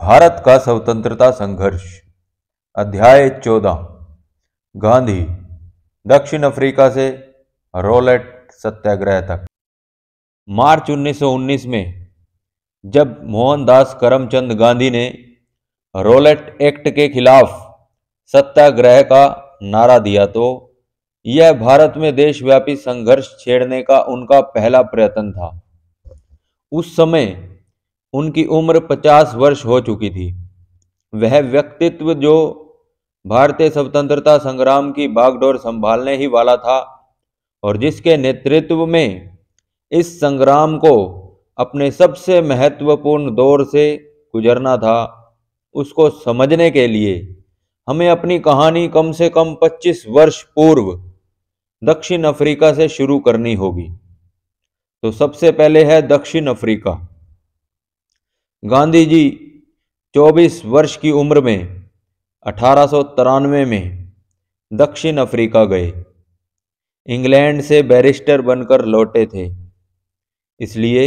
भारत का स्वतंत्रता संघर्ष अध्याय चौदह गांधी दक्षिण अफ्रीका से रोलेट सत्याग्रह तक मार्च 1919 में जब मोहनदास करमचंद गांधी ने रोलेट एक्ट के खिलाफ सत्याग्रह का नारा दिया तो यह भारत में देशव्यापी संघर्ष छेड़ने का उनका पहला प्रयत्न था उस समय उनकी उम्र पचास वर्ष हो चुकी थी वह व्यक्तित्व जो भारतीय स्वतंत्रता संग्राम की बागडोर संभालने ही वाला था और जिसके नेतृत्व में इस संग्राम को अपने सबसे महत्वपूर्ण दौर से गुजरना था उसको समझने के लिए हमें अपनी कहानी कम से कम 25 वर्ष पूर्व दक्षिण अफ्रीका से शुरू करनी होगी तो सबसे पहले है दक्षिण अफ्रीका गांधी जी 24 वर्ष की उम्र में अठारह में दक्षिण अफ्रीका गए इंग्लैंड से बैरिस्टर बनकर लौटे थे इसलिए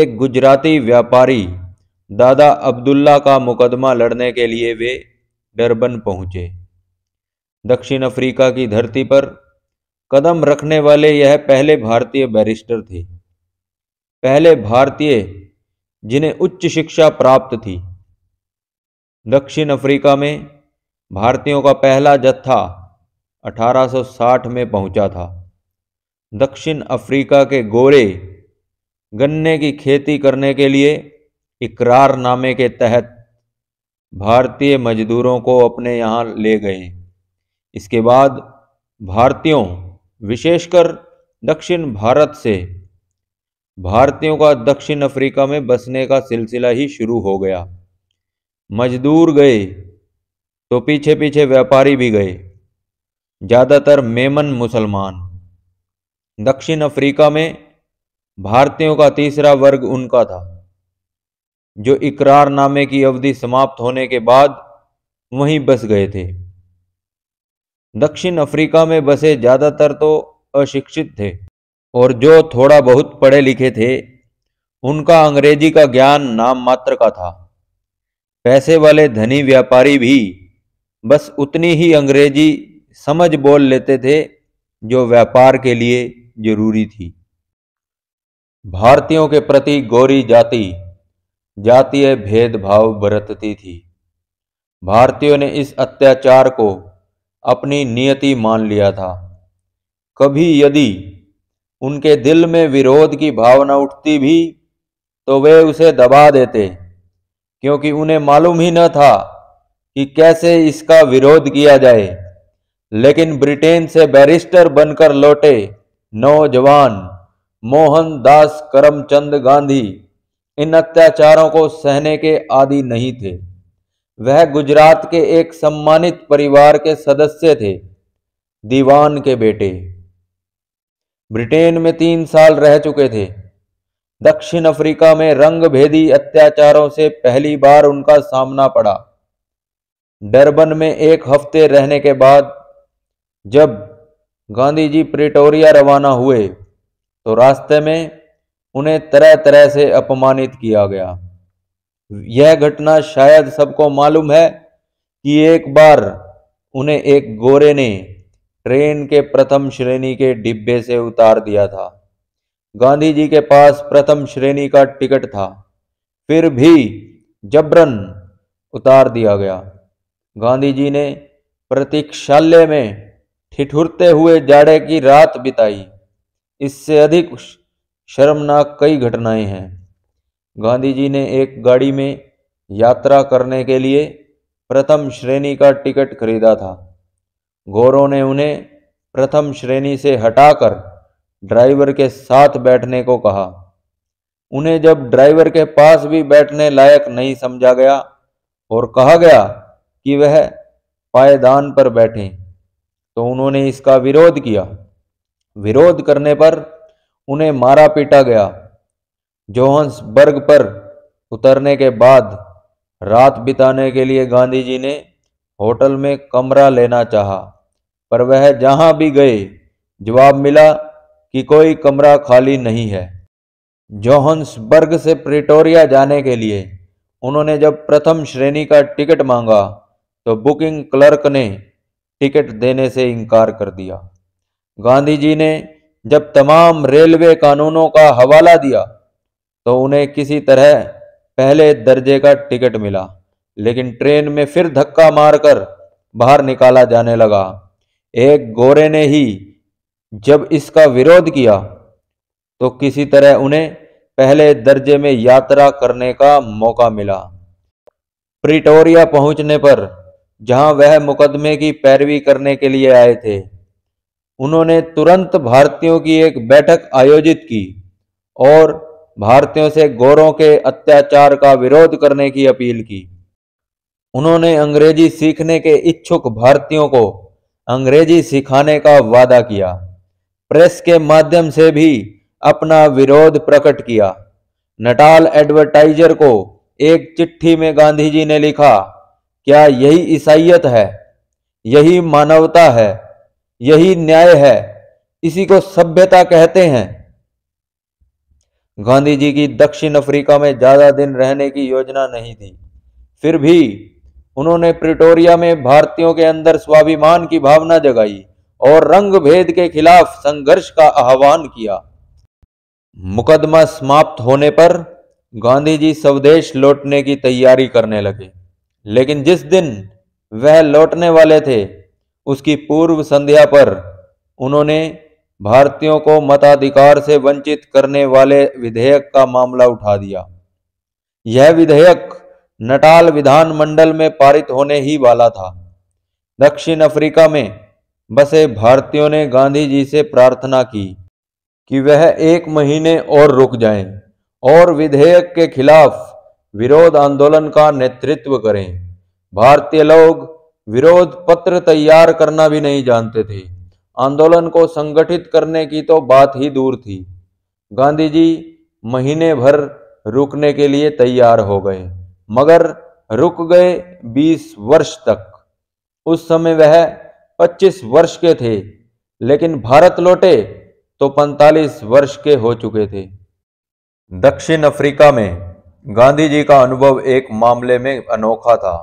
एक गुजराती व्यापारी दादा अब्दुल्ला का मुकदमा लड़ने के लिए वे डरबन पहुंचे दक्षिण अफ्रीका की धरती पर कदम रखने वाले यह पहले भारतीय बैरिस्टर थे पहले भारतीय जिन्हें उच्च शिक्षा प्राप्त थी दक्षिण अफ्रीका में भारतीयों का पहला जत्था 1860 में पहुंचा था दक्षिण अफ्रीका के गोरे गन्ने की खेती करने के लिए इकरार नामे के तहत भारतीय मजदूरों को अपने यहाँ ले गए इसके बाद भारतीयों विशेषकर दक्षिण भारत से भारतीयों का दक्षिण अफ्रीका में बसने का सिलसिला ही शुरू हो गया मजदूर गए तो पीछे पीछे व्यापारी भी गए ज़्यादातर मेमन मुसलमान दक्षिण अफ्रीका में भारतीयों का तीसरा वर्ग उनका था जो इकरारनामे की अवधि समाप्त होने के बाद वहीं बस गए थे दक्षिण अफ्रीका में बसे ज़्यादातर तो अशिक्षित थे और जो थोड़ा बहुत पढ़े लिखे थे उनका अंग्रेजी का ज्ञान नाम मात्र का था पैसे वाले धनी व्यापारी भी बस उतनी ही अंग्रेजी समझ बोल लेते थे जो व्यापार के लिए जरूरी थी भारतीयों के प्रति गौरी जाति जातीय भेदभाव बरतती थी भारतीयों ने इस अत्याचार को अपनी नियति मान लिया था कभी यदि उनके दिल में विरोध की भावना उठती भी तो वे उसे दबा देते क्योंकि उन्हें मालूम ही न था कि कैसे इसका विरोध किया जाए लेकिन ब्रिटेन से बैरिस्टर बनकर लौटे नौजवान मोहनदास करमचंद गांधी इन अत्याचारों को सहने के आदि नहीं थे वह गुजरात के एक सम्मानित परिवार के सदस्य थे दीवान के बेटे ब्रिटेन में तीन साल रह चुके थे दक्षिण अफ्रीका में रंग भेदी अत्याचारों से पहली बार उनका सामना पड़ा डरबन में एक हफ्ते रहने के बाद जब गांधी जी प्रिटोरिया रवाना हुए तो रास्ते में उन्हें तरह तरह से अपमानित किया गया यह घटना शायद सबको मालूम है कि एक बार उन्हें एक गोरे ने ट्रेन के प्रथम श्रेणी के डिब्बे से उतार दिया था गांधी जी के पास प्रथम श्रेणी का टिकट था फिर भी जबरन उतार दिया गया गांधी जी ने प्रतीक्षालय में ठिठुरते हुए जाड़े की रात बिताई इससे अधिक शर्मनाक कई घटनाएं हैं गांधी जी ने एक गाड़ी में यात्रा करने के लिए प्रथम श्रेणी का टिकट खरीदा था गोरों ने उन्हें प्रथम श्रेणी से हटाकर ड्राइवर के साथ बैठने को कहा उन्हें जब ड्राइवर के पास भी बैठने लायक नहीं समझा गया और कहा गया कि वह पायदान पर बैठे तो उन्होंने इसका विरोध किया विरोध करने पर उन्हें मारा पीटा गया जोहन्सबर्ग पर उतरने के बाद रात बिताने के लिए गांधी जी ने होटल में कमरा लेना चाहा पर वह जहां भी गए जवाब मिला कि कोई कमरा खाली नहीं है जोहन्सबर्ग से प्रिटोरिया जाने के लिए उन्होंने जब प्रथम श्रेणी का टिकट मांगा तो बुकिंग क्लर्क ने टिकट देने से इनकार कर दिया गांधी जी ने जब तमाम रेलवे कानूनों का हवाला दिया तो उन्हें किसी तरह पहले दर्जे का टिकट मिला लेकिन ट्रेन में फिर धक्का मारकर बाहर निकाला जाने लगा एक गोरे ने ही जब इसका विरोध किया तो किसी तरह उन्हें पहले दर्जे में यात्रा करने का मौका मिला प्रिटोरिया पहुंचने पर जहां वह मुकदमे की पैरवी करने के लिए आए थे उन्होंने तुरंत भारतीयों की एक बैठक आयोजित की और भारतीयों से गोरों के अत्याचार का विरोध करने की अपील की उन्होंने अंग्रेजी सीखने के इच्छुक भारतीयों को अंग्रेजी सिखाने का वादा किया प्रेस के माध्यम से भी अपना विरोध प्रकट किया नटाल एडवर्टाइजर को एक चिट्ठी में गांधी जी ने लिखा क्या यही ईसाइत है यही मानवता है यही न्याय है इसी को सभ्यता कहते हैं गांधी जी की दक्षिण अफ्रीका में ज्यादा दिन रहने की योजना नहीं थी फिर भी उन्होंने प्रिटोरिया में भारतीयों के अंदर स्वाभिमान की भावना जगाई और रंग भेद के खिलाफ संघर्ष का आह्वान किया मुकदमा समाप्त होने पर गांधी जी स्वदेश लौटने की तैयारी करने लगे लेकिन जिस दिन वह लौटने वाले थे उसकी पूर्व संध्या पर उन्होंने भारतीयों को मताधिकार से वंचित करने वाले विधेयक का मामला उठा दिया यह विधेयक नटाल विधानमंडल में पारित होने ही वाला था दक्षिण अफ्रीका में बसे भारतीयों ने गांधी जी से प्रार्थना की कि वह एक महीने और रुक जाएं और विधेयक के खिलाफ विरोध आंदोलन का नेतृत्व करें भारतीय लोग विरोध पत्र तैयार करना भी नहीं जानते थे आंदोलन को संगठित करने की तो बात ही दूर थी गांधी जी महीने भर रुकने के लिए तैयार हो गए मगर रुक गए बीस वर्ष तक उस समय वह पच्चीस वर्ष के थे लेकिन भारत लौटे तो पैंतालीस वर्ष के हो चुके थे दक्षिण अफ्रीका में गांधी जी का अनुभव एक मामले में अनोखा था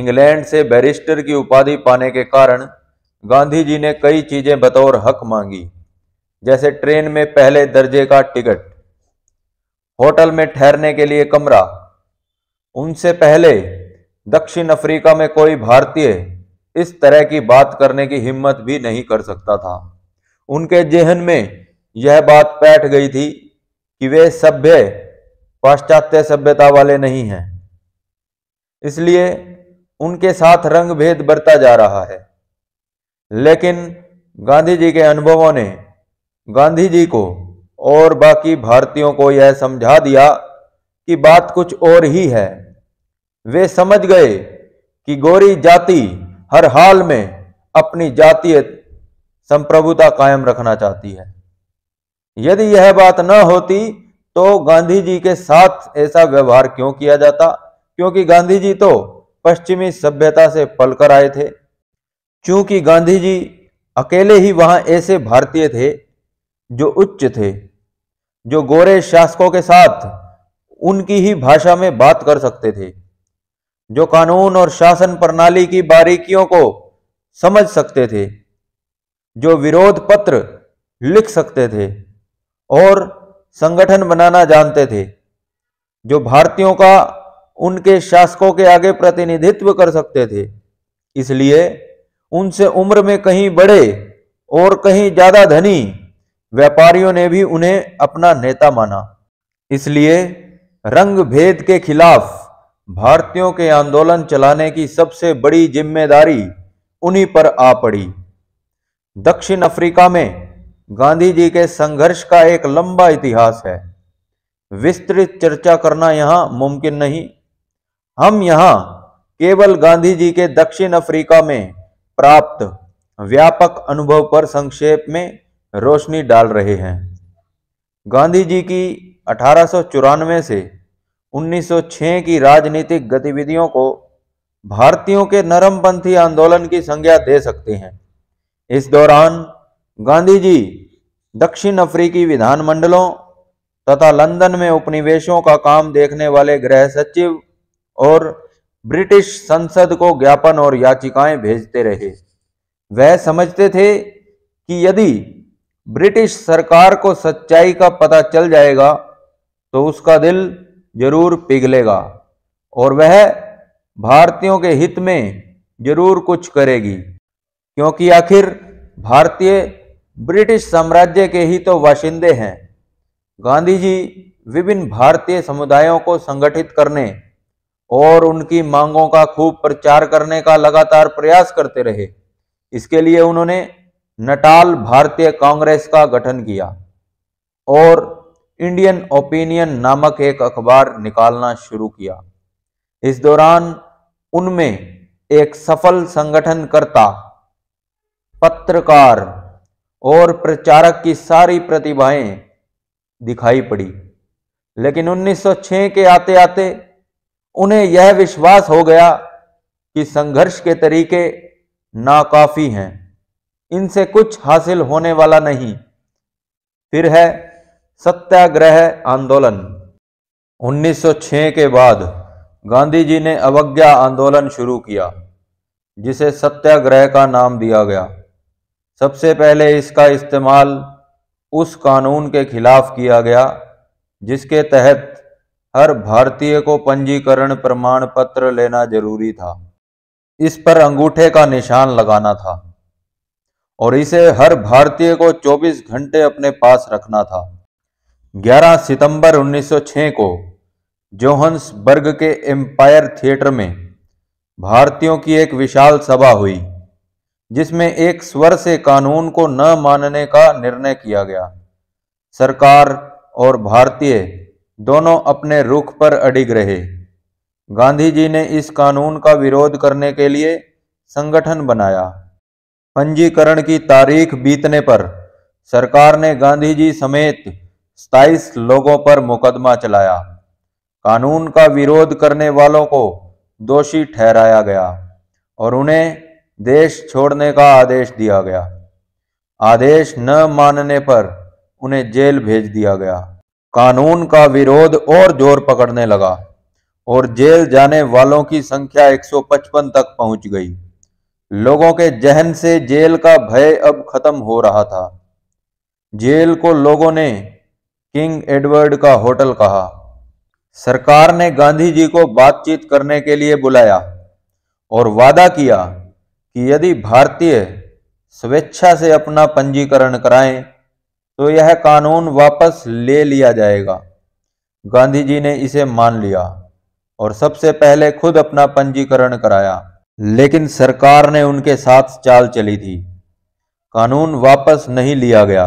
इंग्लैंड से बैरिस्टर की उपाधि पाने के कारण गांधी जी ने कई चीजें बतौर हक मांगी जैसे ट्रेन में पहले दर्जे का टिकट होटल में ठहरने के लिए कमरा उनसे पहले दक्षिण अफ्रीका में कोई भारतीय इस तरह की बात करने की हिम्मत भी नहीं कर सकता था उनके जेहन में यह बात बैठ गई थी कि वे सभ्य पाश्चात्य सभ्यता वाले नहीं हैं इसलिए उनके साथ रंग भेद बढ़ता जा रहा है लेकिन गांधी जी के अनुभवों ने गांधी जी को और बाकी भारतीयों को यह समझा दिया कि बात कुछ और ही है वे समझ गए कि गोरी जाति हर हाल में अपनी जातीय संप्रभुता कायम रखना चाहती है यदि यह बात न होती तो गांधी जी के साथ ऐसा व्यवहार क्यों किया जाता क्योंकि गांधी जी तो पश्चिमी सभ्यता से पलकर आए थे चूंकि गांधी जी अकेले ही वहां ऐसे भारतीय थे जो उच्च थे जो गोरे शासकों के साथ उनकी ही भाषा में बात कर सकते थे जो कानून और शासन प्रणाली की बारीकियों को समझ सकते थे जो विरोध पत्र लिख सकते थे और संगठन बनाना जानते थे जो भारतीयों का उनके शासकों के आगे प्रतिनिधित्व कर सकते थे इसलिए उनसे उम्र में कहीं बड़े और कहीं ज्यादा धनी व्यापारियों ने भी उन्हें अपना नेता माना इसलिए रंग भेद के खिलाफ भारतीयों के आंदोलन चलाने की सबसे बड़ी जिम्मेदारी उन्हीं पर आ पड़ी दक्षिण अफ्रीका में गांधी जी के संघर्ष का एक लंबा इतिहास है विस्तृत चर्चा करना यहां मुमकिन नहीं हम यहां केवल गांधी जी के दक्षिण अफ्रीका में प्राप्त व्यापक अनुभव पर संक्षेप में रोशनी डाल रहे हैं गांधी जी की अठारह से 1906 की राजनीतिक गतिविधियों को भारतीयों के नरमपंथी आंदोलन की संज्ञा दे सकते हैं इस दौरान गांधी जी दक्षिण अफ्रीकी विधानमंडलों तथा लंदन में उपनिवेशों का काम देखने वाले गृह सचिव और ब्रिटिश संसद को ज्ञापन और याचिकाएं भेजते रहे वह समझते थे कि यदि ब्रिटिश सरकार को सच्चाई का पता चल जाएगा तो उसका दिल जरूर पिघलेगा और वह भारतीयों के हित में जरूर कुछ करेगी क्योंकि आखिर भारतीय ब्रिटिश साम्राज्य के ही तो वाशिंदे हैं गांधी जी विभिन्न भारतीय समुदायों को संगठित करने और उनकी मांगों का खूब प्रचार करने का लगातार प्रयास करते रहे इसके लिए उन्होंने नटाल भारतीय कांग्रेस का गठन किया और इंडियन ओपिनियन नामक एक अखबार निकालना शुरू किया इस दौरान उनमें एक सफल संगठनकर्ता पत्रकार और प्रचारक की सारी प्रतिभाएं दिखाई पड़ी लेकिन 1906 के आते आते उन्हें यह विश्वास हो गया कि संघर्ष के तरीके नाकाफी हैं इनसे कुछ हासिल होने वाला नहीं फिर है सत्याग्रह आंदोलन 1906 के बाद गांधी जी ने अवज्ञा आंदोलन शुरू किया जिसे सत्याग्रह का नाम दिया गया सबसे पहले इसका इस्तेमाल उस कानून के खिलाफ किया गया जिसके तहत हर भारतीय को पंजीकरण प्रमाण पत्र लेना जरूरी था इस पर अंगूठे का निशान लगाना था और इसे हर भारतीय को 24 घंटे अपने पास रखना था 11 सितंबर 1906 को जोहन्सबर्ग के एम्पायर थिएटर में भारतीयों की एक विशाल सभा हुई जिसमें एक स्वर से कानून को न मानने का निर्णय किया गया सरकार और भारतीय दोनों अपने रुख पर अड़िग रहे गांधी जी ने इस कानून का विरोध करने के लिए संगठन बनाया पंजीकरण की तारीख बीतने पर सरकार ने गांधी जी समेत सताइस लोगों पर मुकदमा चलाया कानून का विरोध करने वालों को दोषी ठहराया गया और उन्हें देश छोड़ने का आदेश दिया गया आदेश न मानने पर उन्हें जेल भेज दिया गया कानून का विरोध और जोर पकड़ने लगा और जेल जाने वालों की संख्या 155 तक पहुंच गई लोगों के जहन से जेल का भय अब खत्म हो रहा था जेल को लोगों ने किंग एडवर्ड का होटल कहा सरकार ने गांधी जी को बातचीत करने के लिए बुलाया और वादा किया कि यदि भारतीय स्वेच्छा से अपना पंजीकरण कराएं तो यह कानून वापस ले लिया जाएगा गांधी जी ने इसे मान लिया और सबसे पहले खुद अपना पंजीकरण कराया लेकिन सरकार ने उनके साथ चाल चली थी कानून वापस नहीं लिया गया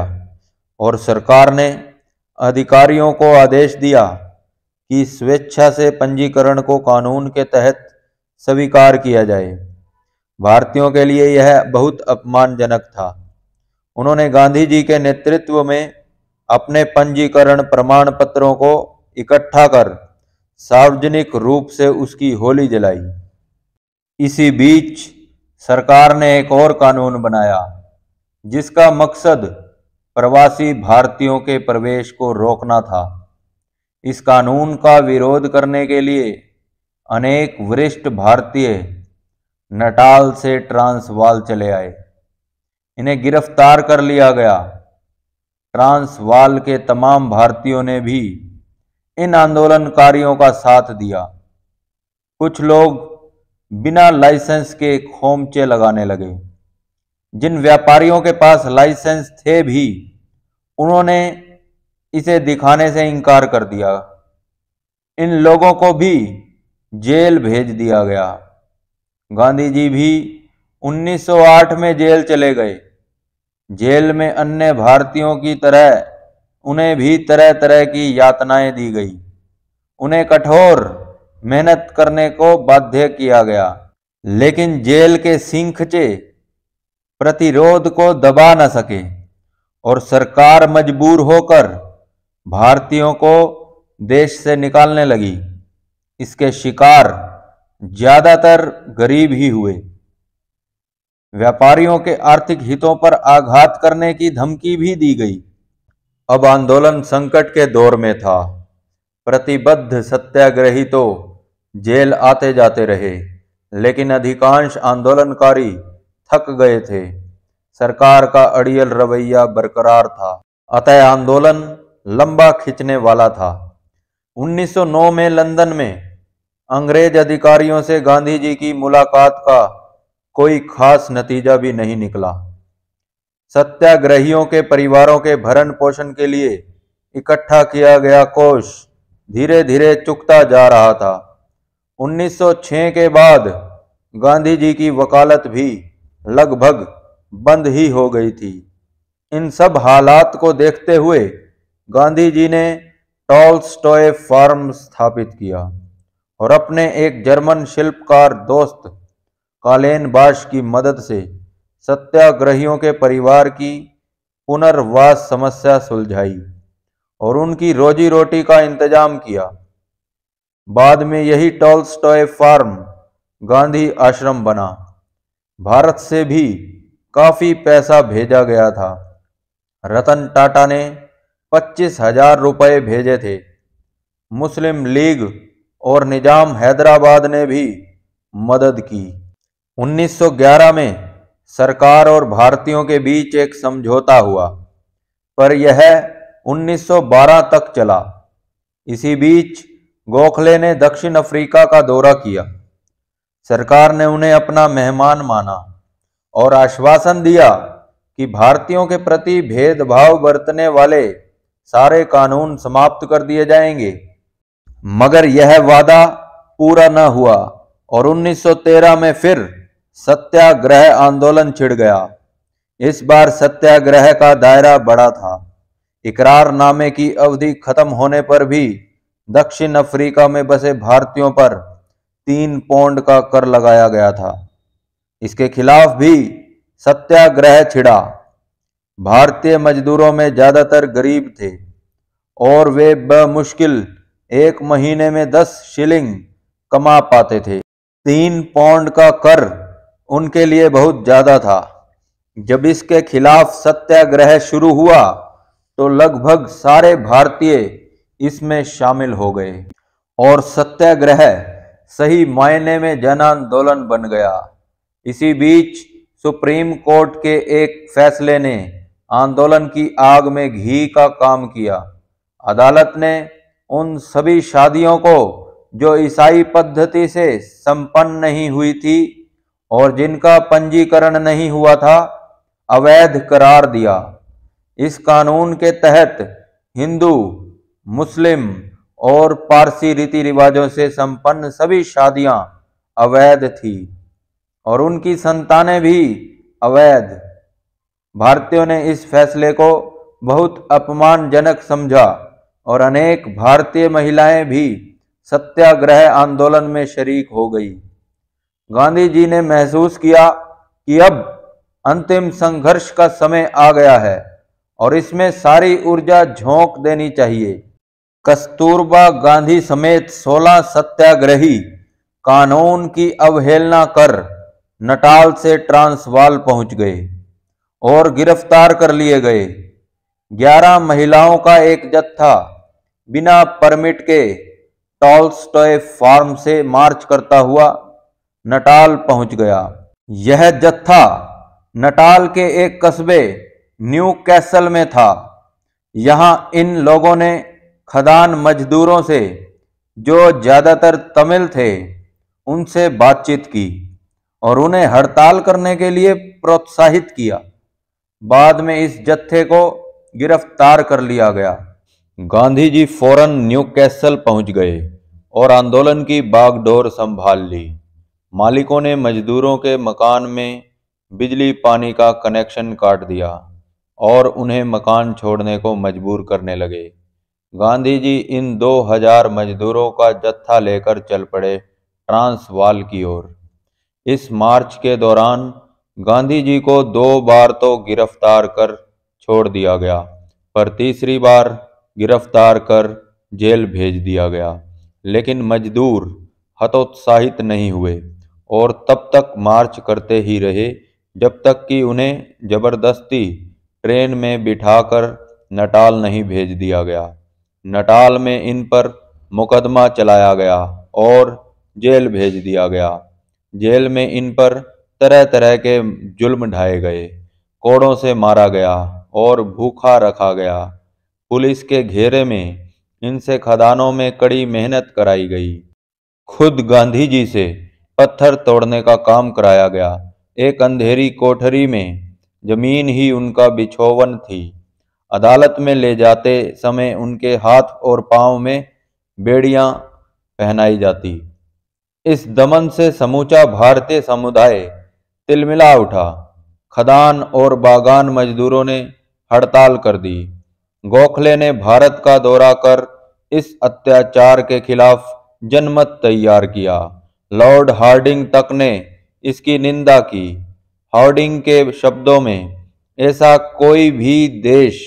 और सरकार ने अधिकारियों को आदेश दिया कि स्वेच्छा से पंजीकरण को कानून के तहत स्वीकार किया जाए भारतीयों के लिए यह बहुत अपमानजनक था उन्होंने गांधी जी के नेतृत्व में अपने पंजीकरण प्रमाण पत्रों को इकट्ठा कर सार्वजनिक रूप से उसकी होली जलाई इसी बीच सरकार ने एक और कानून बनाया जिसका मकसद प्रवासी भारतीयों के प्रवेश को रोकना था इस कानून का विरोध करने के लिए अनेक वरिष्ठ भारतीय नटाल से ट्रांसवाल चले आए इन्हें गिरफ्तार कर लिया गया ट्रांसवाल के तमाम भारतीयों ने भी इन आंदोलनकारियों का साथ दिया कुछ लोग बिना लाइसेंस के खोमचे लगाने लगे जिन व्यापारियों के पास लाइसेंस थे भी उन्होंने इसे दिखाने से इनकार कर दिया इन लोगों को भी जेल भेज दिया गया गांधी जी भी 1908 में जेल चले गए जेल में अन्य भारतीयों की तरह उन्हें भी तरह तरह की यातनाएं दी गई उन्हें कठोर मेहनत करने को बाध्य किया गया लेकिन जेल के सिंखचे प्रतिरोध को दबा न सके और सरकार मजबूर होकर भारतीयों को देश से निकालने लगी इसके शिकार ज़्यादातर गरीब ही हुए व्यापारियों के आर्थिक हितों पर आघात करने की धमकी भी दी गई अब आंदोलन संकट के दौर में था प्रतिबद्ध सत्याग्रही तो जेल आते जाते रहे लेकिन अधिकांश आंदोलनकारी थक गए थे सरकार का अड़ियल रवैया बरकरार था अतः आंदोलन लंबा खींचने वाला था 1909 में लंदन में अंग्रेज अधिकारियों से गांधी जी की मुलाकात का कोई खास नतीजा भी नहीं निकला सत्याग्रहियों के परिवारों के भरण पोषण के लिए इकट्ठा किया गया कोष धीरे धीरे चुकता जा रहा था 1906 के बाद गांधी जी की वकालत भी लगभग बंद ही हो गई थी इन सब हालात को देखते हुए गांधी जी ने टॉल्स्टॉय फार्म स्थापित किया और अपने एक जर्मन शिल्पकार दोस्त कालेन बाश की मदद से सत्याग्रहियों के परिवार की पुनर्वास समस्या सुलझाई और उनकी रोजी रोटी का इंतजाम किया बाद में यही टॉल्स्टॉय फार्म गांधी आश्रम बना भारत से भी काफ़ी पैसा भेजा गया था रतन टाटा ने पच्चीस हजार रुपये भेजे थे मुस्लिम लीग और निजाम हैदराबाद ने भी मदद की 1911 में सरकार और भारतीयों के बीच एक समझौता हुआ पर यह 1912 तक चला इसी बीच गोखले ने दक्षिण अफ्रीका का दौरा किया सरकार ने उन्हें अपना मेहमान माना और आश्वासन दिया कि भारतीयों के प्रति भेदभाव बरतने वाले सारे कानून समाप्त कर दिए जाएंगे मगर यह वादा पूरा न हुआ और 1913 में फिर सत्याग्रह आंदोलन छिड़ गया इस बार सत्याग्रह का दायरा बड़ा था इकरारनामे की अवधि खत्म होने पर भी दक्षिण अफ्रीका में बसे भारतीयों पर तीन पौंड का कर लगाया गया था इसके खिलाफ भी सत्याग्रह छिड़ा भारतीय मजदूरों में ज़्यादातर गरीब थे और वे बमुश्किल एक महीने में दस शिलिंग कमा पाते थे तीन पौंड का कर उनके लिए बहुत ज़्यादा था जब इसके खिलाफ सत्याग्रह शुरू हुआ तो लगभग सारे भारतीय इसमें शामिल हो गए और सत्याग्रह सही मायने में जन आंदोलन बन गया इसी बीच सुप्रीम कोर्ट के एक फैसले ने आंदोलन की आग में घी का काम किया अदालत ने उन सभी शादियों को जो ईसाई पद्धति से संपन्न नहीं हुई थी और जिनका पंजीकरण नहीं हुआ था अवैध करार दिया इस कानून के तहत हिंदू मुस्लिम और पारसी रीति रिवाजों से संपन्न सभी शादियां अवैध थी और उनकी संतानें भी अवैध भारतीयों ने इस फैसले को बहुत अपमानजनक समझा और अनेक भारतीय महिलाएं भी सत्याग्रह आंदोलन में शरीक हो गई गांधी जी ने महसूस किया कि अब अंतिम संघर्ष का समय आ गया है और इसमें सारी ऊर्जा झोंक देनी चाहिए कस्तूरबा गांधी समेत 16 सत्याग्रही कानून की अवहेलना कर नटाल से ट्रांसवाल पहुंच गए और गिरफ्तार कर लिए गए 11 महिलाओं का एक जत्था बिना परमिट के टॉल्स्टॉय फार्म से मार्च करता हुआ नटाल पहुंच गया यह जत्था नटाल के एक कस्बे न्यू कैसल में था यहाँ इन लोगों ने खदान मजदूरों से जो ज़्यादातर तमिल थे उनसे बातचीत की और उन्हें हड़ताल करने के लिए प्रोत्साहित किया बाद में इस जत्थे को गिरफ्तार कर लिया गया गांधी जी फौरन न्यू कैसल पहुंच गए और आंदोलन की बागडोर संभाल ली मालिकों ने मजदूरों के मकान में बिजली पानी का कनेक्शन काट दिया और उन्हें मकान छोड़ने को मजबूर करने लगे गांधी जी इन दो हजार मजदूरों का जत्था लेकर चल पड़े ट्रांसवाल की ओर इस मार्च के दौरान गांधी जी को दो बार तो गिरफ्तार कर छोड़ दिया गया पर तीसरी बार गिरफ्तार कर जेल भेज दिया गया लेकिन मजदूर हतोत्साहित नहीं हुए और तब तक मार्च करते ही रहे जब तक कि उन्हें जबरदस्ती ट्रेन में बिठाकर नटाल नहीं भेज दिया गया नटाल में इन पर मुकदमा चलाया गया और जेल भेज दिया गया जेल में इन पर तरह तरह के जुल्म ढाए गए कोड़ों से मारा गया और भूखा रखा गया पुलिस के घेरे में इनसे खदानों में कड़ी मेहनत कराई गई खुद गांधी जी से पत्थर तोड़ने का काम कराया गया एक अंधेरी कोठरी में जमीन ही उनका बिछोवन थी अदालत में ले जाते समय उनके हाथ और पांव में बेड़ियां पहनाई जाती इस दमन से समूचा भारतीय समुदाय तिलमिला उठा खदान और बागान मजदूरों ने हड़ताल कर दी गोखले ने भारत का दौरा कर इस अत्याचार के खिलाफ जनमत तैयार किया लॉर्ड हार्डिंग तक ने इसकी निंदा की हार्डिंग के शब्दों में ऐसा कोई भी देश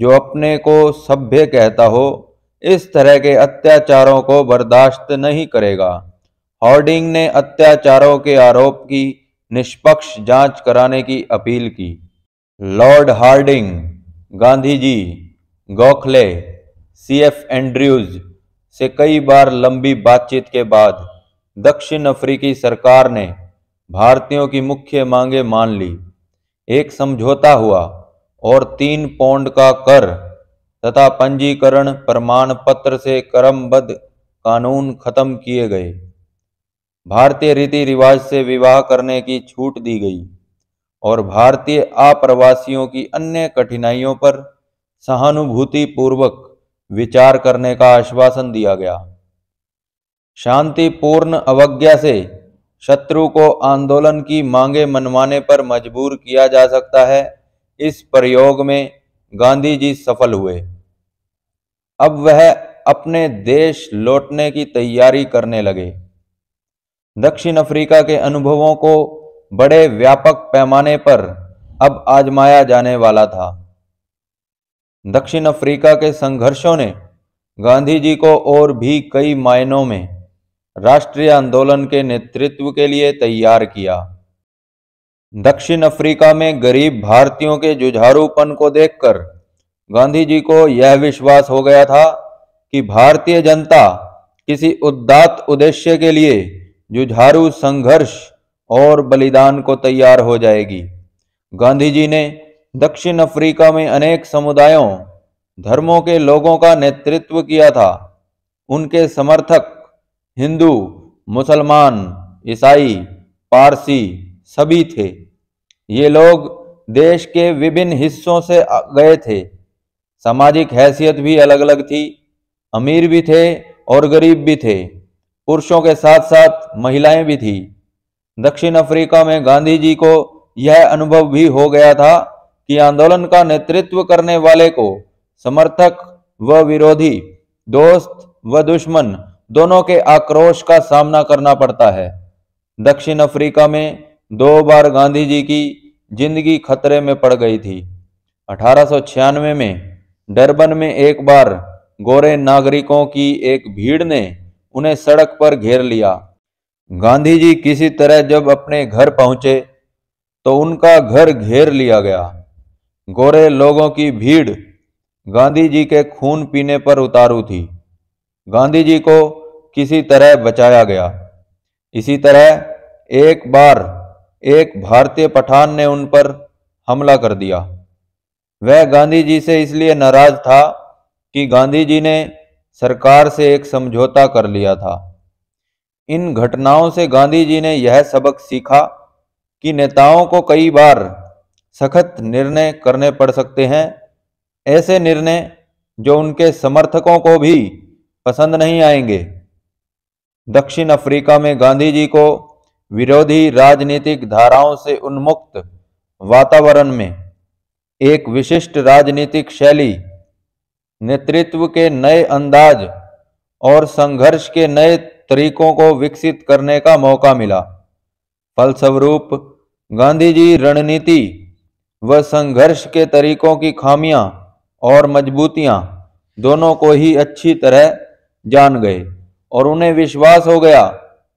जो अपने को सभ्य कहता हो इस तरह के अत्याचारों को बर्दाश्त नहीं करेगा हॉर्डिंग ने अत्याचारों के आरोप की निष्पक्ष जांच कराने की अपील की Lord Hardinge Gandhi ji Gokhale C F Andrews से कई बार लंबी बातचीत के बाद दक्षिण अफ्रीकी सरकार ने भारतीयों की मुख्य मांगे मान ली एक समझौता हुआ और तीन पौंड का कर तथा पंजीकरण प्रमाण पत्र से क्रमबद्ध कानून खत्म किए गए भारतीय रीति रिवाज से विवाह करने की छूट दी गई और भारतीय आप्रवासियों की अन्य कठिनाइयों पर सहानुभूति पूर्वक विचार करने का आश्वासन दिया गया शांतिपूर्ण अवज्ञा से शत्रु को आंदोलन की मांगे मनवाने पर मजबूर किया जा सकता है इस प्रयोग में गांधी जी सफल हुए अब वह अपने देश लौटने की तैयारी करने लगे दक्षिण अफ्रीका के अनुभवों को बड़े व्यापक पैमाने पर अब आजमाया जाने वाला था दक्षिण अफ्रीका के संघर्षों ने गांधी जी को और भी कई मायनों में राष्ट्रीय आंदोलन के नेतृत्व के लिए तैयार किया दक्षिण अफ्रीका में गरीब भारतीयों के जुझारूपन को देखकर गांधी जी को यह विश्वास हो गया था कि भारतीय जनता किसी उद्दात उद्देश्य के लिए जुझारू संघर्ष और बलिदान को तैयार हो जाएगी गांधी जी ने दक्षिण अफ्रीका में अनेक समुदायों धर्मों के लोगों का नेतृत्व किया था उनके समर्थक हिंदू मुसलमान ईसाई पारसी सभी थे ये लोग देश के विभिन्न हिस्सों से गए थे सामाजिक हैसियत भी अलग अलग थी अमीर भी थे और गरीब भी थे पुरुषों के साथ साथ महिलाएं भी थी दक्षिण अफ्रीका में गांधी जी को यह अनुभव भी हो गया था कि आंदोलन का नेतृत्व करने वाले को समर्थक व विरोधी दोस्त व दुश्मन दोनों के आक्रोश का सामना करना पड़ता है दक्षिण अफ्रीका में दो बार गांधी जी की जिंदगी खतरे में पड़ गई थी अठारह में डरबन में एक बार गोरे नागरिकों की एक भीड़ ने उन्हें सड़क पर घेर लिया गांधी जी किसी तरह जब अपने घर पहुंचे तो उनका घर घेर लिया गया गोरे लोगों की भीड़ गांधी जी के खून पीने पर उतारू थी गांधी जी को किसी तरह बचाया गया इसी तरह एक बार एक भारतीय पठान ने उन पर हमला कर दिया वह गांधी जी से इसलिए नाराज था कि गांधी जी ने सरकार से एक समझौता कर लिया था इन घटनाओं से गांधी जी ने यह सबक सीखा कि नेताओं को कई बार सख्त निर्णय करने पड़ सकते हैं ऐसे निर्णय जो उनके समर्थकों को भी पसंद नहीं आएंगे दक्षिण अफ्रीका में गांधी जी को विरोधी राजनीतिक धाराओं से उन्मुक्त वातावरण में एक विशिष्ट राजनीतिक शैली नेतृत्व के नए अंदाज और संघर्ष के नए तरीकों को विकसित करने का मौका मिला फलस्वरूप गांधी जी रणनीति व संघर्ष के तरीकों की खामियां और मजबूतियां दोनों को ही अच्छी तरह जान गए और उन्हें विश्वास हो गया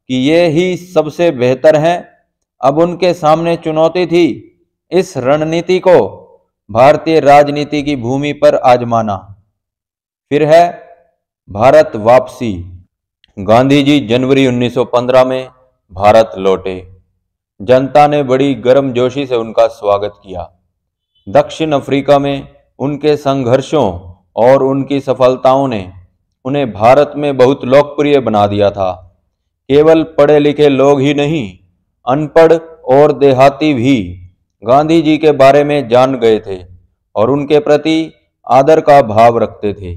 कि ये ही सबसे बेहतर है अब उनके सामने चुनौती थी इस रणनीति को भारतीय राजनीति की भूमि पर आजमाना फिर है भारत वापसी गांधी जी जनवरी 1915 में भारत लौटे जनता ने बड़ी गर्मजोशी से उनका स्वागत किया दक्षिण अफ्रीका में उनके संघर्षों और उनकी सफलताओं ने उन्हें भारत में बहुत लोकप्रिय बना दिया था केवल पढ़े लिखे लोग ही नहीं अनपढ़ और देहाती भी गांधी जी के बारे में जान गए थे और उनके प्रति आदर का भाव रखते थे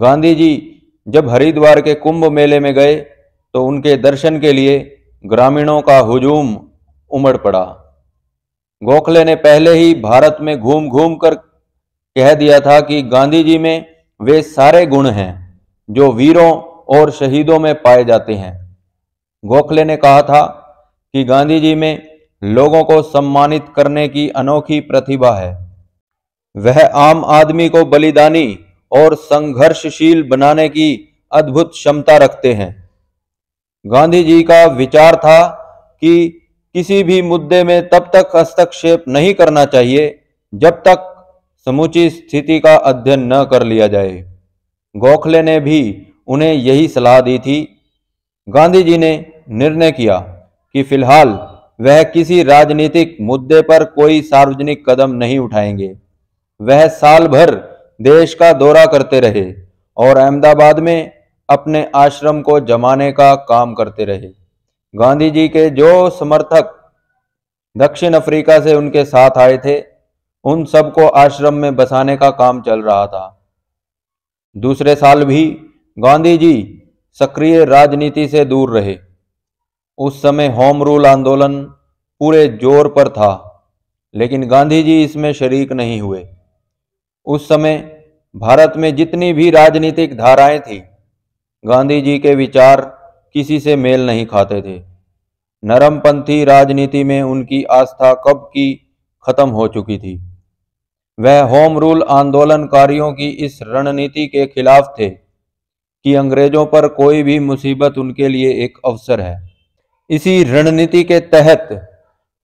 गांधी जी जब हरिद्वार के कुंभ मेले में गए तो उनके दर्शन के लिए ग्रामीणों का हुजूम उमड़ पड़ा गोखले ने पहले ही भारत में घूम घूम कर कह दिया था कि गांधी जी में वे सारे गुण हैं जो वीरों और शहीदों में पाए जाते हैं गोखले ने कहा था कि गांधी जी में लोगों को सम्मानित करने की अनोखी प्रतिभा है वह आम आदमी को बलिदानी और संघर्षशील बनाने की अद्भुत क्षमता रखते हैं गांधी जी का विचार था कि किसी भी मुद्दे में तब तक हस्तक्षेप नहीं करना चाहिए जब तक समूची स्थिति का अध्ययन न कर लिया जाए गोखले ने भी उन्हें यही सलाह दी थी गांधी जी ने निर्णय किया कि फिलहाल वह किसी राजनीतिक मुद्दे पर कोई सार्वजनिक कदम नहीं उठाएंगे वह साल भर देश का दौरा करते रहे और अहमदाबाद में अपने आश्रम को जमाने का काम करते रहे गांधी जी के जो समर्थक दक्षिण अफ्रीका से उनके साथ आए थे उन सबको आश्रम में बसाने का काम चल रहा था दूसरे साल भी गांधी जी सक्रिय राजनीति से दूर रहे उस समय होम रूल आंदोलन पूरे जोर पर था लेकिन गांधी जी इसमें शरीक नहीं हुए उस समय भारत में जितनी भी राजनीतिक धाराएं थी गांधी जी के विचार किसी से मेल नहीं खाते थे नरमपंथी राजनीति में उनकी आस्था कब की खत्म हो चुकी थी वह होम रूल आंदोलनकारियों की इस रणनीति के खिलाफ थे कि अंग्रेजों पर कोई भी मुसीबत उनके लिए एक अवसर है इसी रणनीति के तहत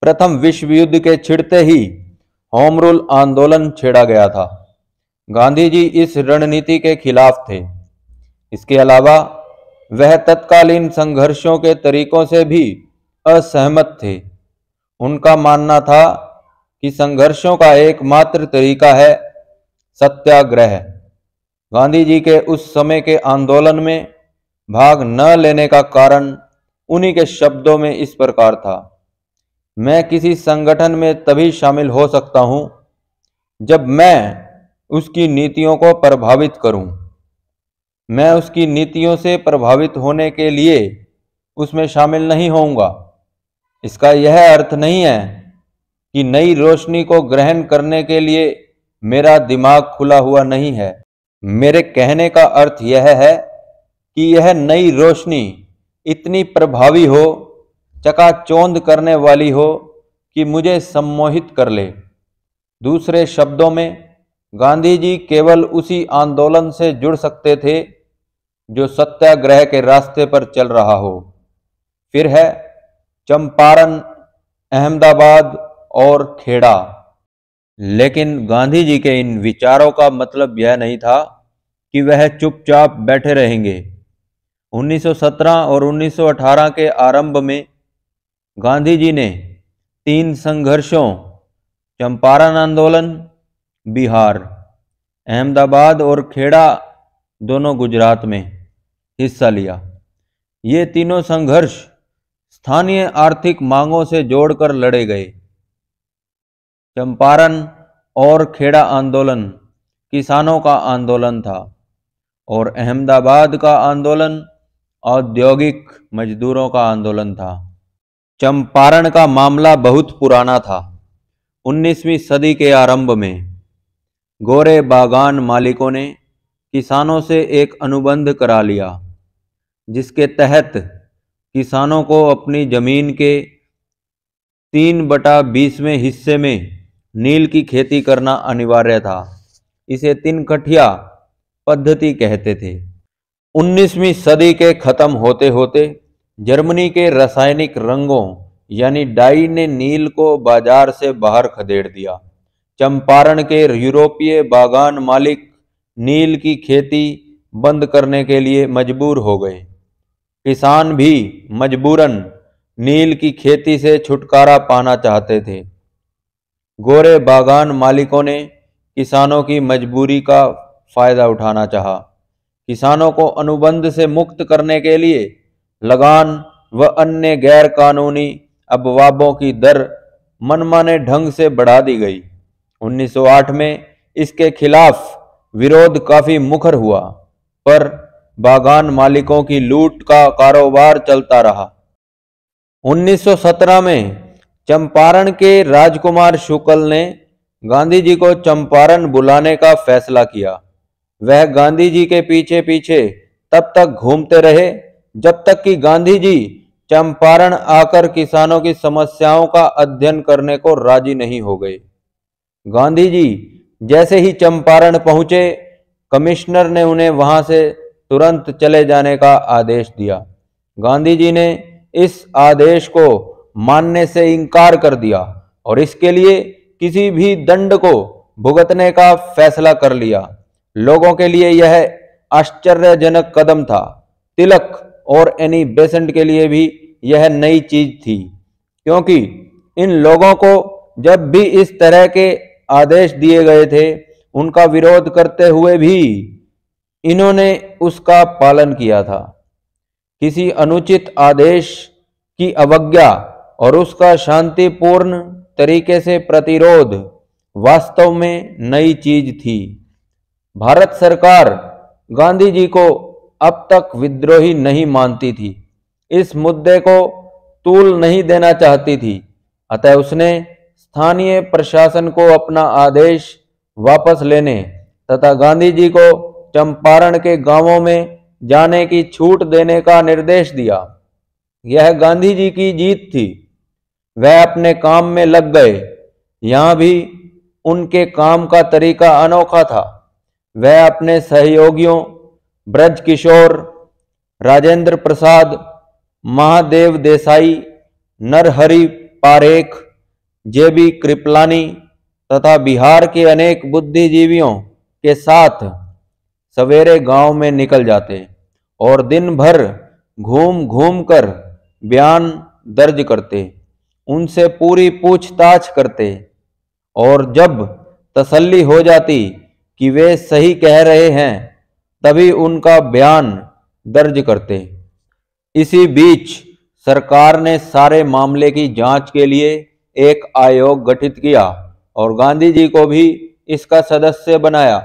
प्रथम विश्व युद्ध के छिड़ते ही होम रूल आंदोलन छेड़ा गया था गांधी जी इस रणनीति के खिलाफ थे इसके अलावा वह तत्कालीन संघर्षों के तरीकों से भी असहमत थे उनका मानना था कि संघर्षों का एकमात्र तरीका है सत्याग्रह गांधी जी के उस समय के आंदोलन में भाग न लेने का कारण उन्हीं के शब्दों में इस प्रकार था मैं किसी संगठन में तभी शामिल हो सकता हूं जब मैं उसकी नीतियों को प्रभावित करूं मैं उसकी नीतियों से प्रभावित होने के लिए उसमें शामिल नहीं होऊंगा इसका यह अर्थ नहीं है कि नई रोशनी को ग्रहण करने के लिए मेरा दिमाग खुला हुआ नहीं है मेरे कहने का अर्थ यह है कि यह नई रोशनी इतनी प्रभावी हो चकाचौंध करने वाली हो कि मुझे सम्मोहित कर ले दूसरे शब्दों में गांधी जी केवल उसी आंदोलन से जुड़ सकते थे जो सत्याग्रह के रास्ते पर चल रहा हो फिर है चंपारण अहमदाबाद और खेड़ा लेकिन गांधी जी के इन विचारों का मतलब यह नहीं था कि वह चुपचाप बैठे रहेंगे 1917 और 1918 के आरंभ में गांधी जी ने तीन संघर्षों चंपारण आंदोलन बिहार अहमदाबाद और खेड़ा दोनों गुजरात में हिस्सा लिया ये तीनों संघर्ष स्थानीय आर्थिक मांगों से जोड़कर लड़े गए चंपारण और खेड़ा आंदोलन किसानों का आंदोलन था और अहमदाबाद का आंदोलन औद्योगिक मजदूरों का आंदोलन था चंपारण का मामला बहुत पुराना था 19वीं सदी के आरंभ में गोरे बागान मालिकों ने किसानों से एक अनुबंध करा लिया जिसके तहत किसानों को अपनी ज़मीन के तीन बटा बीसवें हिस्से में नील की खेती करना अनिवार्य था इसे कठिया पद्धति कहते थे 19वीं सदी के खत्म होते होते जर्मनी के रासायनिक रंगों यानी डाई ने नील को बाजार से बाहर खदेड़ दिया चंपारण के यूरोपीय बागान मालिक नील की खेती बंद करने के लिए मजबूर हो गए किसान भी मजबूरन नील की खेती से छुटकारा पाना चाहते थे गोरे बागान मालिकों ने किसानों की मजबूरी का फायदा उठाना चाहा किसानों को अनुबंध से मुक्त करने के लिए लगान व अन्य गैर कानूनी अबवाबों की दर मनमाने ढंग से बढ़ा दी गई 1908 में इसके खिलाफ विरोध काफी मुखर हुआ पर बागान मालिकों की लूट का कारोबार चलता रहा 1917 में चंपारण के राजकुमार शुक्ल ने गांधी जी को चंपारण बुलाने का फैसला किया वह गांधी जी के पीछे पीछे तब तक घूमते रहे जब तक कि गांधी जी चंपारण आकर किसानों की समस्याओं का अध्ययन करने को राजी नहीं हो गए गांधी जी जैसे ही चंपारण पहुंचे कमिश्नर ने उन्हें वहां से तुरंत चले जाने का आदेश दिया गांधी जी ने इस आदेश को मानने से इनकार कर दिया और इसके लिए किसी भी दंड को भुगतने का फैसला कर लिया लोगों के लिए यह आश्चर्यजनक कदम था तिलक और एनी बेसेंट के लिए भी यह नई चीज थी क्योंकि इन लोगों को जब भी इस तरह के आदेश दिए गए थे उनका विरोध करते हुए भी इन्होंने उसका पालन किया था किसी अनुचित आदेश की अवज्ञा और उसका शांतिपूर्ण तरीके से प्रतिरोध वास्तव में नई चीज थी भारत सरकार गांधी जी को अब तक विद्रोही नहीं मानती थी इस मुद्दे को तूल नहीं देना चाहती थी अतः उसने स्थानीय प्रशासन को अपना आदेश वापस लेने तथा गांधी जी को चंपारण के गांवों में जाने की छूट देने का निर्देश दिया यह गांधी जी की जीत थी वह अपने काम में लग गए यहाँ भी उनके काम का तरीका अनोखा था वह अपने सहयोगियों ब्रज किशोर राजेंद्र प्रसाद महादेव देसाई नरहरि पारेख जेबी कृपलानी तथा बिहार के अनेक बुद्धिजीवियों के साथ सवेरे गांव में निकल जाते और दिन भर घूम घूम कर बयान दर्ज करते उनसे पूरी पूछताछ करते और जब तसल्ली हो जाती कि वे सही कह रहे हैं तभी उनका बयान दर्ज करते इसी बीच सरकार ने सारे मामले की जांच के लिए एक आयोग गठित किया और गांधी जी को भी इसका सदस्य बनाया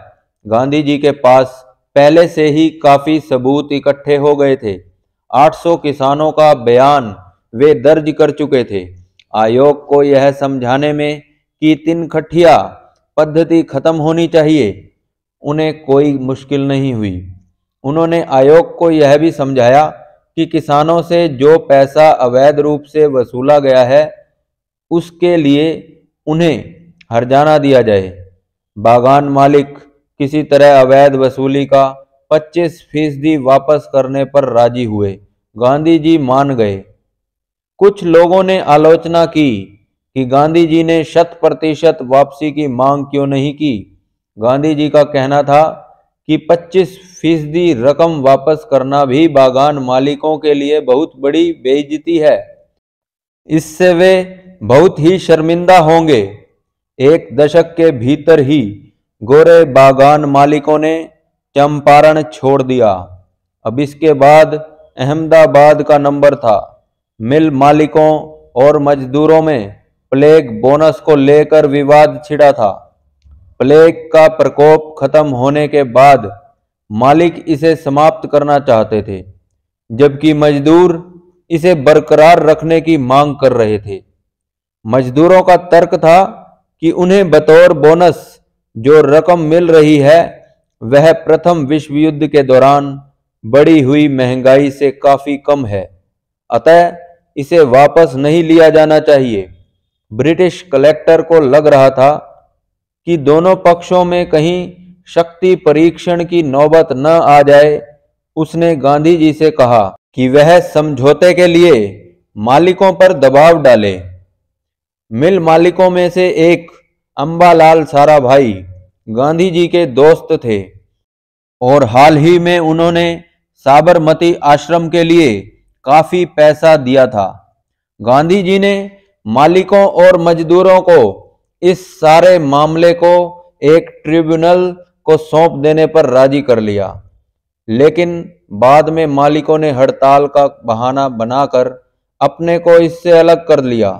गांधी जी के पास पहले से ही काफ़ी सबूत इकट्ठे हो गए थे 800 किसानों का बयान वे दर्ज कर चुके थे आयोग को यह समझाने में कि तिनखटिया पद्धति खत्म होनी चाहिए उन्हें कोई मुश्किल नहीं हुई उन्होंने आयोग को यह भी समझाया कि किसानों से जो पैसा अवैध रूप से वसूला गया है उसके लिए उन्हें हरजाना दिया जाए बागान मालिक किसी तरह अवैध वसूली का 25 फीसदी वापस करने पर राजी हुए गांधी जी मान गए कुछ लोगों ने आलोचना की कि गांधी जी ने शत प्रतिशत वापसी की मांग क्यों नहीं की गांधी जी का कहना था कि 25 फीसदी रकम वापस करना भी बागान मालिकों के लिए बहुत बड़ी बेइज्जती है इससे वे बहुत ही शर्मिंदा होंगे एक दशक के भीतर ही गोरे बागान मालिकों ने चंपारण छोड़ दिया अब इसके बाद अहमदाबाद का नंबर था मिल मालिकों और मजदूरों में प्लेग बोनस को लेकर विवाद छिड़ा था प्लेग का प्रकोप खत्म होने के बाद मालिक इसे समाप्त करना चाहते थे जबकि मजदूर इसे बरकरार रखने की मांग कर रहे थे मजदूरों का तर्क था कि उन्हें बतौर बोनस जो रकम मिल रही है वह प्रथम विश्व युद्ध के दौरान बढ़ी हुई महंगाई से काफ़ी कम है अतः इसे वापस नहीं लिया जाना चाहिए ब्रिटिश कलेक्टर को लग रहा था कि दोनों पक्षों में कहीं शक्ति परीक्षण की नौबत न आ जाए उसने गांधी जी से कहा कि वह समझौते के लिए मालिकों पर दबाव डाले मिल मालिकों में से एक अंबालाल सारा भाई गांधी जी के दोस्त थे और हाल ही में उन्होंने साबरमती आश्रम के लिए काफ़ी पैसा दिया था गांधी जी ने मालिकों और मजदूरों को इस सारे मामले को एक ट्रिब्यूनल को सौंप देने पर राजी कर लिया लेकिन बाद में मालिकों ने हड़ताल का बहाना बनाकर अपने को इससे अलग कर लिया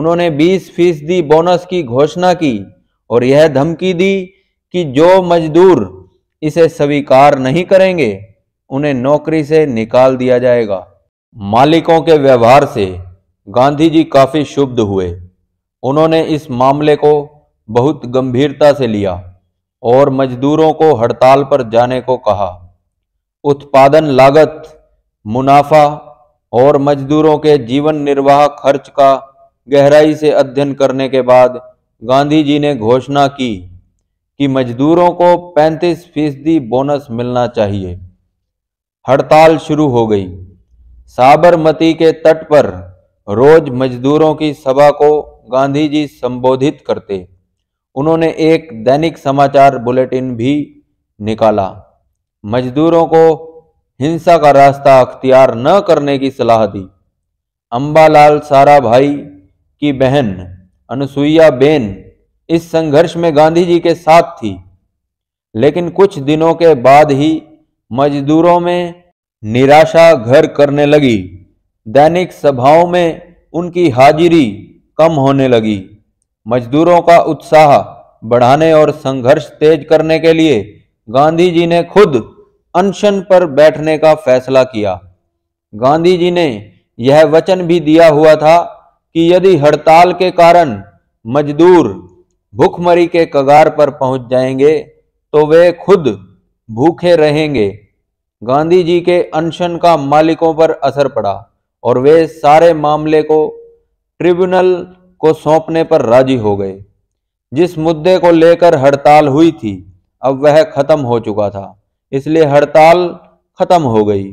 उन्होंने 20 फीसदी बोनस की घोषणा की और यह धमकी दी कि जो मजदूर इसे स्वीकार नहीं करेंगे उन्हें नौकरी से निकाल दिया जाएगा मालिकों के व्यवहार से गांधी जी काफी शुभ हुए उन्होंने इस मामले को बहुत गंभीरता से लिया और मजदूरों को हड़ताल पर जाने को कहा उत्पादन लागत मुनाफा और मजदूरों के जीवन निर्वाह खर्च का गहराई से अध्ययन करने के बाद गांधी जी ने घोषणा की कि मजदूरों को 35 फीसदी बोनस मिलना चाहिए हड़ताल शुरू हो गई साबरमती के तट पर रोज मजदूरों की सभा को गांधी जी संबोधित करते उन्होंने एक दैनिक समाचार बुलेटिन भी निकाला मजदूरों को हिंसा का रास्ता अख्तियार न करने की सलाह दी अंबालाल सारा भाई की बहन अनुसुईया बेन इस संघर्ष में गांधी जी के साथ थी लेकिन कुछ दिनों के बाद ही मजदूरों में निराशा घर करने लगी दैनिक सभाओं में उनकी हाजिरी कम होने लगी मजदूरों का उत्साह बढ़ाने और संघर्ष तेज करने के लिए गांधी जी ने खुद अनशन पर बैठने का फैसला किया गांधी जी ने यह वचन भी दिया हुआ था कि यदि हड़ताल के कारण मजदूर भूखमरी के कगार पर पहुंच जाएंगे तो वे खुद भूखे रहेंगे गांधी जी के अनशन का मालिकों पर असर पड़ा और वे सारे मामले को ट्रिब्यूनल को सौंपने पर राजी हो गए जिस मुद्दे को लेकर हड़ताल हुई थी अब वह खत्म हो चुका था इसलिए हड़ताल खत्म हो गई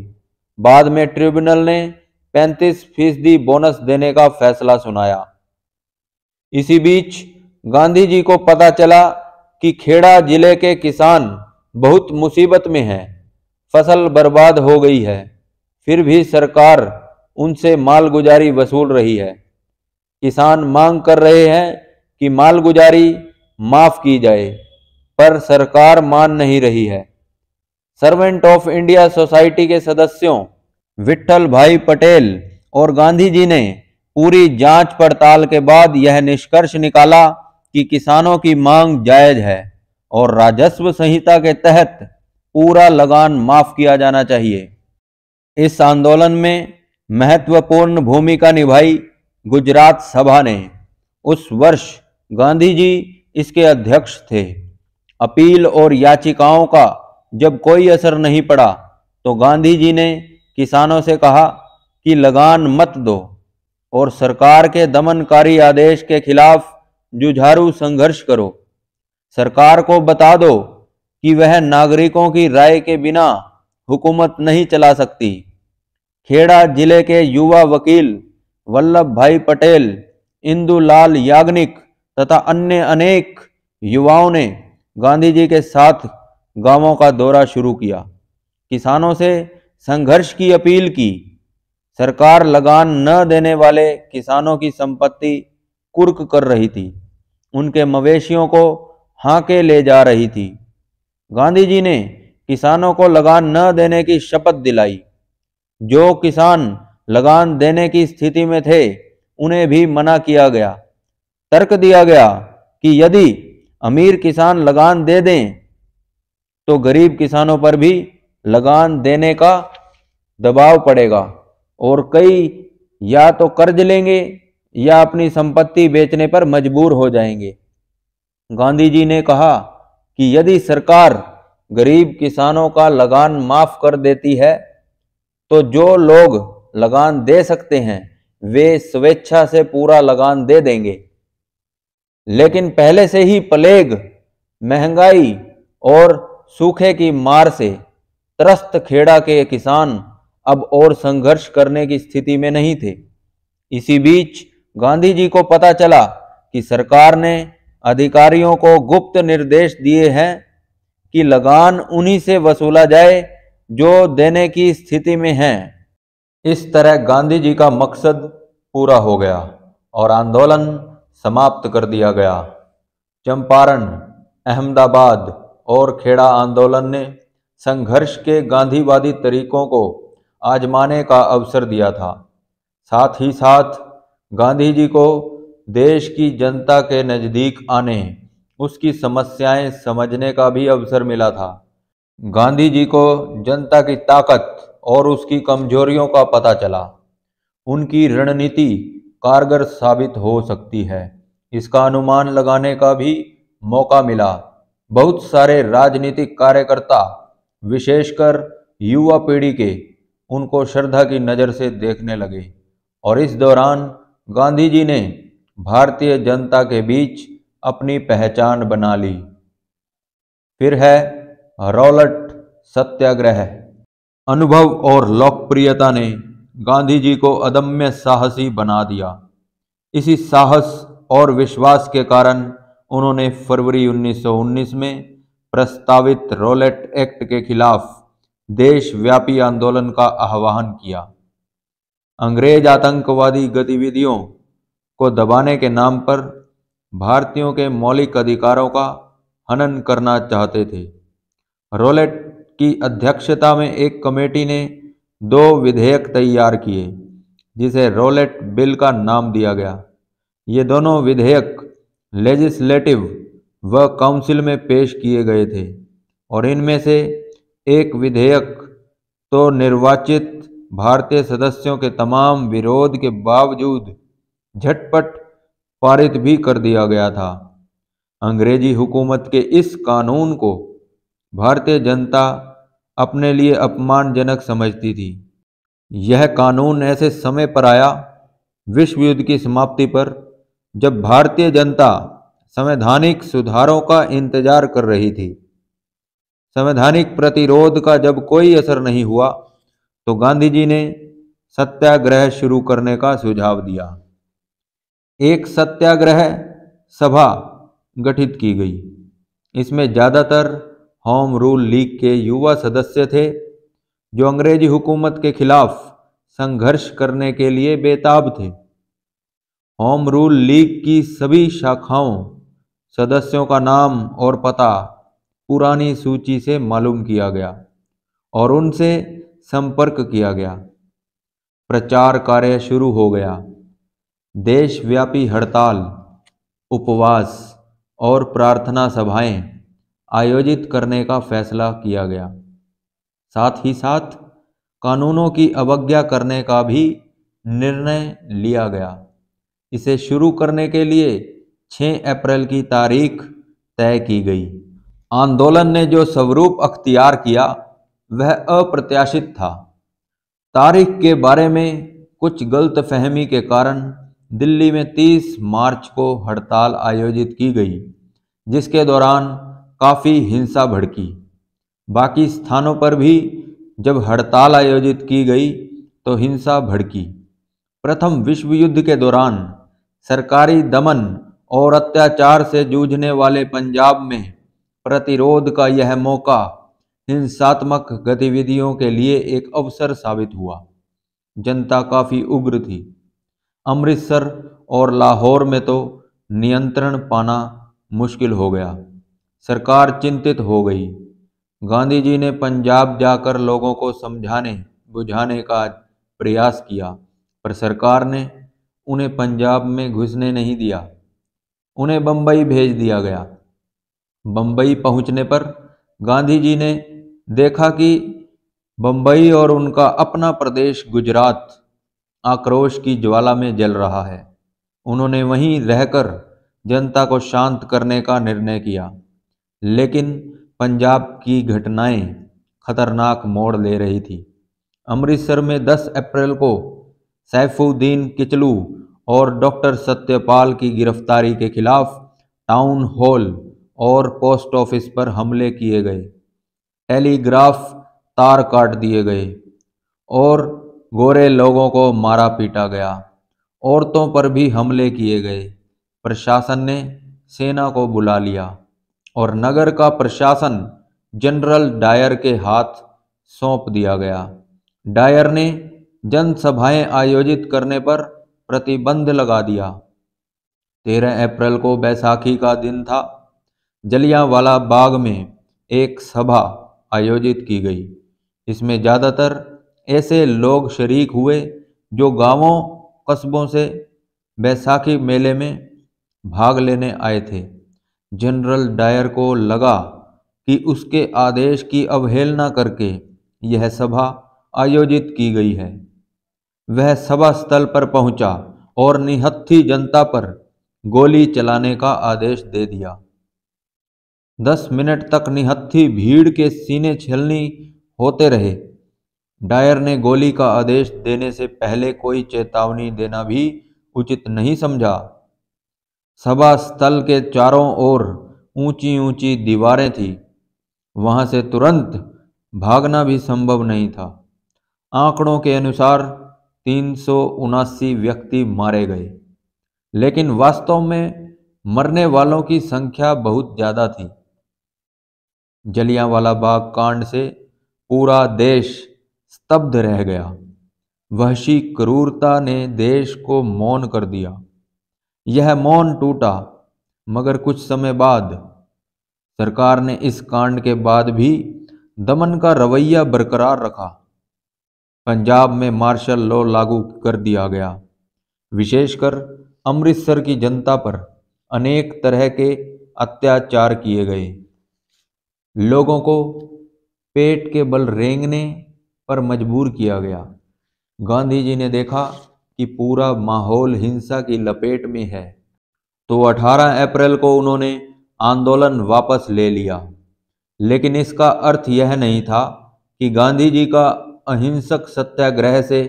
बाद में ट्रिब्यूनल ने 35 फीसदी बोनस देने का फैसला सुनाया इसी बीच गांधी जी को पता चला कि खेड़ा जिले के किसान बहुत मुसीबत में हैं फसल बर्बाद हो गई है फिर भी सरकार उनसे मालगुजारी वसूल रही है किसान मांग कर रहे हैं कि मालगुजारी माफ की जाए पर सरकार मान नहीं रही है सर्वेंट ऑफ इंडिया सोसाइटी के सदस्यों विठल भाई पटेल और गांधी जी ने पूरी जांच पड़ताल के बाद यह निष्कर्ष निकाला कि किसानों की मांग जायज है और राजस्व संहिता के तहत पूरा लगान माफ किया जाना चाहिए इस आंदोलन में महत्वपूर्ण भूमिका निभाई गुजरात सभा ने उस वर्ष गांधी जी इसके अध्यक्ष थे अपील और याचिकाओं का जब कोई असर नहीं पड़ा तो गांधी जी ने किसानों से कहा कि लगान मत दो और सरकार के दमनकारी आदेश के खिलाफ जुझारू संघर्ष करो सरकार को बता दो कि वह नागरिकों की राय के बिना हुकूमत नहीं चला सकती खेड़ा जिले के युवा वकील वल्लभ भाई पटेल इंदुलाल याग्निक तथा अन्य अनेक युवाओं ने गांधी जी के साथ गांवों का दौरा शुरू किया किसानों से संघर्ष की अपील की सरकार लगान न देने वाले किसानों की संपत्ति कुर्क कर रही थी उनके मवेशियों को हाँके ले जा रही थी गांधी जी ने किसानों को लगान न देने की शपथ दिलाई जो किसान लगान देने की स्थिति में थे उन्हें भी मना किया गया तर्क दिया गया कि यदि अमीर किसान लगान दे दें तो गरीब किसानों पर भी लगान देने का दबाव पड़ेगा और कई या तो कर्ज लेंगे या अपनी संपत्ति बेचने पर मजबूर हो जाएंगे गांधी जी ने कहा कि यदि सरकार गरीब किसानों का लगान माफ कर देती है तो जो लोग लगान दे सकते हैं वे स्वेच्छा से पूरा लगान दे देंगे लेकिन पहले से ही प्लेग महंगाई और सूखे की मार से त्रस्त खेड़ा के किसान अब और संघर्ष करने की स्थिति में नहीं थे इसी बीच गांधी जी को पता चला कि सरकार ने अधिकारियों को गुप्त निर्देश दिए हैं कि लगान उन्हीं से वसूला जाए जो देने की स्थिति में हैं इस तरह गांधी जी का मकसद पूरा हो गया और आंदोलन समाप्त कर दिया गया चंपारण अहमदाबाद और खेड़ा आंदोलन ने संघर्ष के गांधीवादी तरीकों को आजमाने का अवसर दिया था साथ ही साथ गांधी जी को देश की जनता के नज़दीक आने उसकी समस्याएं समझने का भी अवसर मिला था गांधी जी को जनता की ताकत और उसकी कमजोरियों का पता चला उनकी रणनीति कारगर साबित हो सकती है इसका अनुमान लगाने का भी मौका मिला बहुत सारे राजनीतिक कार्यकर्ता विशेषकर युवा पीढ़ी के उनको श्रद्धा की नज़र से देखने लगे और इस दौरान गांधी जी ने भारतीय जनता के बीच अपनी पहचान बना ली फिर है रौलट सत्याग्रह अनुभव और लोकप्रियता ने गांधी जी को अदम्य साहसी बना दिया इसी साहस और विश्वास के कारण उन्होंने फरवरी 1919 में प्रस्तावित रोलेट एक्ट के खिलाफ देशव्यापी आंदोलन का आह्वान किया अंग्रेज आतंकवादी गतिविधियों को दबाने के नाम पर भारतीयों के मौलिक अधिकारों का हनन करना चाहते थे रोलेट की अध्यक्षता में एक कमेटी ने दो विधेयक तैयार किए जिसे रोलेट बिल का नाम दिया गया ये दोनों विधेयक लेजिस्लेटिव व काउंसिल में पेश किए गए थे और इनमें से एक विधेयक तो निर्वाचित भारतीय सदस्यों के तमाम विरोध के बावजूद झटपट पारित भी कर दिया गया था अंग्रेजी हुकूमत के इस कानून को भारतीय जनता अपने लिए अपमानजनक समझती थी यह कानून ऐसे समय पर आया विश्व युद्ध की समाप्ति पर जब भारतीय जनता संवैधानिक सुधारों का इंतजार कर रही थी संवैधानिक प्रतिरोध का जब कोई असर नहीं हुआ तो गांधी जी ने सत्याग्रह शुरू करने का सुझाव दिया एक सत्याग्रह सभा गठित की गई इसमें ज़्यादातर होम रूल लीग के युवा सदस्य थे जो अंग्रेजी हुकूमत के खिलाफ संघर्ष करने के लिए बेताब थे होम रूल लीग की सभी शाखाओं सदस्यों का नाम और पता पुरानी सूची से मालूम किया गया और उनसे संपर्क किया गया प्रचार कार्य शुरू हो गया देशव्यापी हड़ताल उपवास और प्रार्थना सभाएं आयोजित करने का फैसला किया गया साथ ही साथ कानूनों की अवज्ञा करने का भी निर्णय लिया गया इसे शुरू करने के लिए 6 अप्रैल की तारीख तय की गई आंदोलन ने जो स्वरूप अख्तियार किया वह अप्रत्याशित था तारीख के बारे में कुछ गलत फहमी के कारण दिल्ली में 30 मार्च को हड़ताल आयोजित की गई जिसके दौरान काफ़ी हिंसा भड़की बाकी स्थानों पर भी जब हड़ताल आयोजित की गई तो हिंसा भड़की प्रथम विश्व युद्ध के दौरान सरकारी दमन और अत्याचार से जूझने वाले पंजाब में प्रतिरोध का यह मौका हिंसात्मक गतिविधियों के लिए एक अवसर साबित हुआ जनता काफ़ी उग्र थी अमृतसर और लाहौर में तो नियंत्रण पाना मुश्किल हो गया सरकार चिंतित हो गई गांधी जी ने पंजाब जाकर लोगों को समझाने बुझाने का प्रयास किया पर सरकार ने उन्हें पंजाब में घुसने नहीं दिया उन्हें बंबई भेज दिया गया बंबई पहुंचने पर गांधी जी ने देखा कि बंबई और उनका अपना प्रदेश गुजरात आक्रोश की ज्वाला में जल रहा है उन्होंने वहीं रहकर जनता को शांत करने का निर्णय किया लेकिन पंजाब की घटनाएं खतरनाक मोड़ ले रही थी अमृतसर में 10 अप्रैल को सैफुद्दीन किचलू और डॉक्टर सत्यपाल की गिरफ्तारी के खिलाफ टाउन हॉल और पोस्ट ऑफिस पर हमले किए गए टेलीग्राफ तार काट दिए गए और गोरे लोगों को मारा पीटा गया औरतों पर भी हमले किए गए प्रशासन ने सेना को बुला लिया और नगर का प्रशासन जनरल डायर के हाथ सौंप दिया गया डायर ने जनसभाएं आयोजित करने पर प्रतिबंध लगा दिया तेरह अप्रैल को बैसाखी का दिन था जलियांवाला बाग में एक सभा आयोजित की गई इसमें ज़्यादातर ऐसे लोग शरीक हुए जो गांवों कस्बों से बैसाखी मेले में भाग लेने आए थे जनरल डायर को लगा कि उसके आदेश की अवहेलना करके यह सभा आयोजित की गई है वह सभा स्थल पर पहुंचा और निहत्थी जनता पर गोली चलाने का आदेश दे दिया दस मिनट तक निहत्थी भीड़ के सीने छलनी होते रहे डायर ने गोली का आदेश देने से पहले कोई चेतावनी देना भी उचित नहीं समझा सभा स्थल के चारों ओर ऊंची ऊंची दीवारें थीं वहां से तुरंत भागना भी संभव नहीं था आंकड़ों के अनुसार तीन व्यक्ति मारे गए लेकिन वास्तव में मरने वालों की संख्या बहुत ज़्यादा थी जलियांवाला बाग कांड से पूरा देश स्तब्ध रह गया वहशी क्रूरता ने देश को मौन कर दिया यह मौन टूटा मगर कुछ समय बाद सरकार ने इस कांड के बाद भी दमन का रवैया बरकरार रखा पंजाब में मार्शल लॉ लागू कर दिया गया विशेषकर अमृतसर की जनता पर अनेक तरह के अत्याचार किए गए लोगों को पेट के बल रेंगने पर मजबूर किया गया गांधी जी ने देखा कि पूरा माहौल हिंसा की लपेट में है तो 18 अप्रैल को उन्होंने आंदोलन वापस ले लिया लेकिन इसका अर्थ यह नहीं था कि गांधी जी का अहिंसक सत्याग्रह से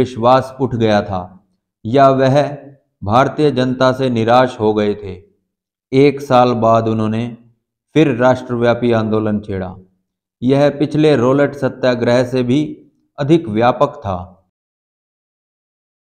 विश्वास उठ गया था या वह भारतीय जनता से निराश हो गए थे एक साल बाद उन्होंने फिर राष्ट्रव्यापी आंदोलन छेड़ा यह पिछले रोलट सत्याग्रह से भी अधिक व्यापक था